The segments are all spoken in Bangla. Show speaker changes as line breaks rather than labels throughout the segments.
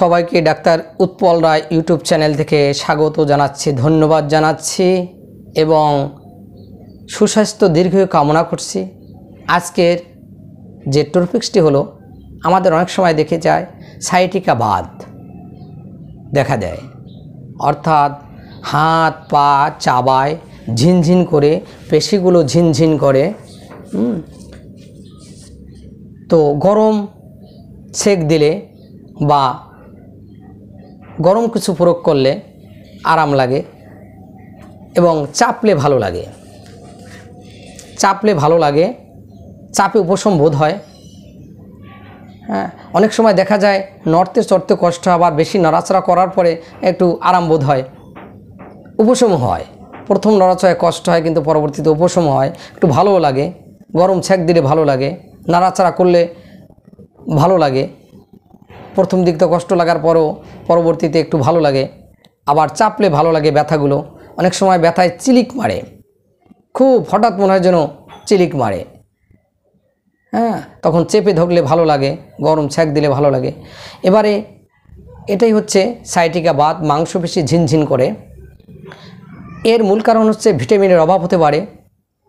সবাইকে doctor Utpal Roy YouTube channel থেকে স্বাগত জানাচ্ছি ধন্যবাদ জানাচ্ছি এবং সুস্বাস্থ্য দীর্ঘ কামনা করছি আজকের যে টপিক্সটি হলো আমাদের অনেক সময় দেখে যায় সাইটিকা বাদ দেখা দেয় অর্থাৎ হাত পা চাবায় ঝিনঝিন করে পেশিগুলো ঝিনঝিন করে তো গরম সেক দিলে বা গরম কিছু প্রয়োগ করলে আরাম লাগে এবং চাপলে ভালো লাগে চাপলে ভালো লাগে চাপে উপশম বোধ হয় হ্যাঁ অনেক সময় দেখা যায় নড়তে চড়তে কষ্ট আবার বেশি নড়াচড়া করার পরে একটু আরাম বোধ হয় উপশম হয় প্রথম নড়াচড়ায় কষ্ট হয় কিন্তু পরবর্তীতে উপশম হয় একটু ভালোও লাগে গরম ছ্যাঁক দিলে ভালো লাগে নাড়াচাড়া করলে ভালো লাগে প্রথম দিক তো কষ্ট লাগার পরও পরবর্তীতে একটু ভালো লাগে আবার চাপলে ভালো লাগে ব্যথাগুলো অনেক সময় ব্যথায় চিলিক মারে খুব হঠাৎ মনে হয় যেন চিলিক মারে হ্যাঁ তখন চেপে ধরলে ভালো লাগে গরম ছ্যাঁক দিলে ভালো লাগে এবারে এটাই হচ্ছে সাইটিকা বাদ মাংস মাংসপেশি ঝিনঝিন করে এর মূল কারণ হচ্ছে ভিটামিনের অভাব হতে পারে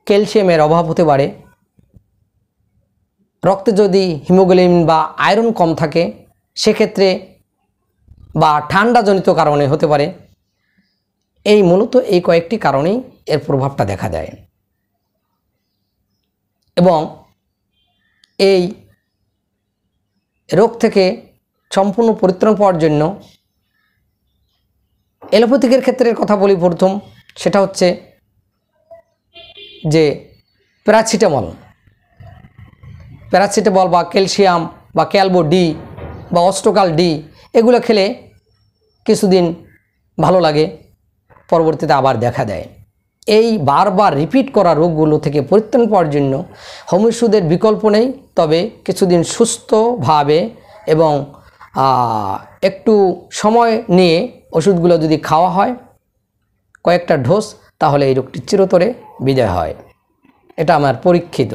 ক্যালসিয়ামের অভাব হতে পারে রক্তে যদি হিমোগ্লোবিন বা আয়রন কম থাকে সেক্ষেত্রে বা ঠান্ডাজনিত কারণে হতে পারে এই মূলত এই কয়েকটি কারণেই এর প্রভাবটা দেখা দেয় এবং এই রোগ থেকে সম্পূর্ণ পরিত্রাণ পাওয়ার জন্য এলোপ্যাথিকের ক্ষেত্রের কথা বলি প্রথম সেটা হচ্ছে যে প্যারাসিটামল প্যারাসিটামল বা ক্যালসিয়াম বা ক্যালবো ডি বা অষ্টকাল ডি এগুলো খেলে কিছুদিন ভালো লাগে পরবর্তীতে আবার দেখা দেয় এই বারবার রিপিট করা রোগগুলো থেকে পরিত্রাণ পাওয়ার জন্য হোমিষুদের বিকল্প নেই তবে কিছুদিন সুস্থভাবে এবং একটু সময় নিয়ে ওষুধগুলো যদি খাওয়া হয় কয়েকটা ঢোস তাহলে এই রোগটি চিরতরে বিদায় হয় এটা আমার পরীক্ষিত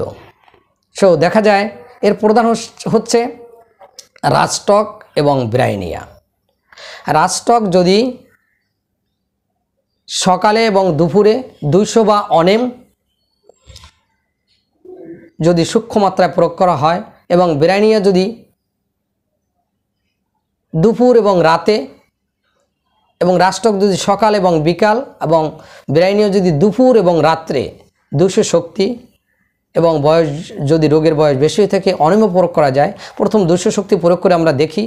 সো দেখা যায় এর প্রধান হচ্ছে রাস্টক এবং ব্রাইনিয়া রাস্টক যদি সকালে এবং দুপুরে দুইশো বা অনেম যদি সূক্ষ্ম মাত্রায় প্রয়োগ করা হয় এবং ব্রাইনিয়া যদি দুপুর এবং রাতে এবং রাষ্ট্রক যদি সকাল এবং বিকাল এবং ব্রাইনীয় যদি দুপুর এবং রাত্রে দুশো শক্তি এবং বয়স যদি রোগের বয়স বেশি থেকে অনেমও প্রয়োগ করা যায় প্রথম দুশো শক্তি প্রয়োগ করে আমরা দেখি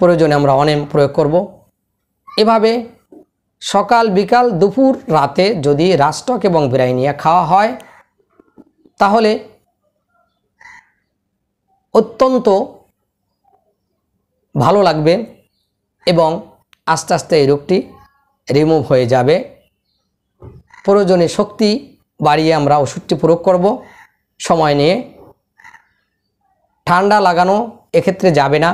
প্রয়োজনে আমরা অনেম প্রয়োগ করব। এভাবে সকাল বিকাল দুপুর রাতে যদি রাষ্টক এবং বিরাইনিয়া খাওয়া হয় তাহলে অত্যন্ত ভালো লাগবে এবং আস্তে আস্তে এই রোগটি রিমুভ হয়ে যাবে প্রয়োজনে শক্তি বাড়িয়ে আমরা ওষুধটি প্রয়োগ করব সময় নিয়ে ঠান্ডা লাগানো এক্ষেত্রে যাবে না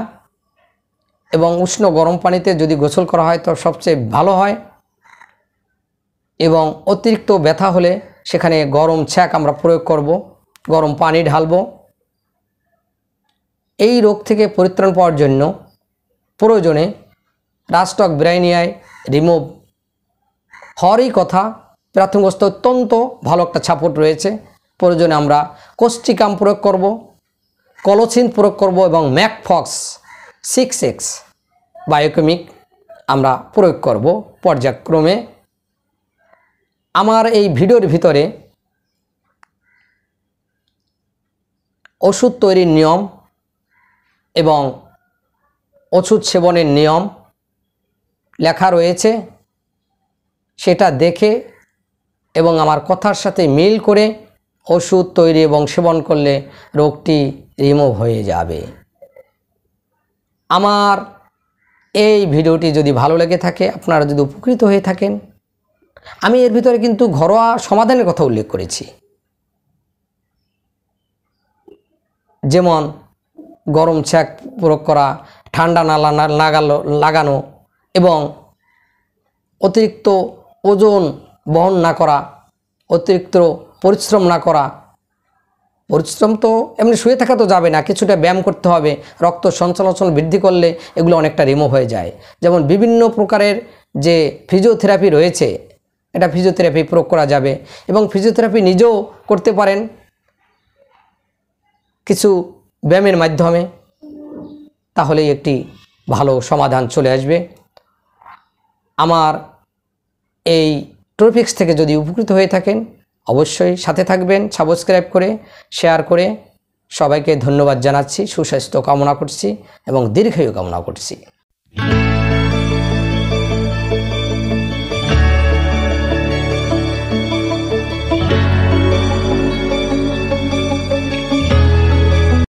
এবং উষ্ণ গরম পানিতে যদি গোসল করা হয় তো সবচেয়ে ভালো হয় এবং অতিরিক্ত ব্যথা হলে সেখানে গরম ছ্যাক আমরা প্রয়োগ করব গরম পানি ঢালব এই রোগ থেকে পরিত্রাণ পাওয়ার জন্য প্রয়োজনে রাস্টক ব্রাইনিয়ায় রিমুভ হরই কথা প্রাথমিক অত্যন্ত ভালো একটা ছাপট রয়েছে প্রয়োজনে আমরা কোষ্টিকাম প্রয়োগ করব কলোসিন প্রয়োগ করব এবং ম্যাকফক্স সিক্স এক্স বায়োকেমিক আমরা প্রয়োগ করব পর্যায়ক্রমে আমার এই ভিডিওর ভিতরে ওষুধ তৈরির নিয়ম এবং ওষুধ সেবনের নিয়ম লেখা রয়েছে সেটা দেখে এবং আমার কথার সাথে মিল করে ওষুধ তৈরি এবং সেবন করলে রোগটি রিমুভ হয়ে যাবে আমার এই ভিডিওটি যদি ভালো লেগে থাকে আপনারা যদি উপকৃত হয়ে থাকেন আমি এর ভিতরে কিন্তু ঘরোয়া সমাধানের কথা উল্লেখ করেছি যেমন গরম ছ্যাক প্রয়োগ করা ঠান্ডা নালা লাগালো লাগানো এবং অতিরিক্ত ওজন বহন না করা অতিরিক্ত পরিশ্রম না করা পরিশ্রম তো এমনি শুয়ে থাকা তো যাবে না কিছুটা ব্যায়াম করতে হবে রক্ত সঞ্চালন বৃদ্ধি করলে এগুলো অনেকটা রিমুভ হয়ে যায় যেমন বিভিন্ন প্রকারের যে ফিজিওথেরাপি রয়েছে এটা ফিজিওথেরাপি প্রয়োগ করা যাবে এবং ফিজিওথেরাপি নিজেও করতে পারেন কিছু ব্যায়ামের মাধ্যমে তাহলেই একটি ভালো সমাধান চলে আসবে আমার এই ট্রোপিক্স থেকে যদি উপকৃত হয়ে থাকেন অবশ্যই সাথে থাকবেন সাবস্ক্রাইব করে শেয়ার করে সবাইকে ধন্যবাদ জানাচ্ছি সুস্বাস্থ্য কামনা করছি এবং দীর্ঘায়ু কামনা করছি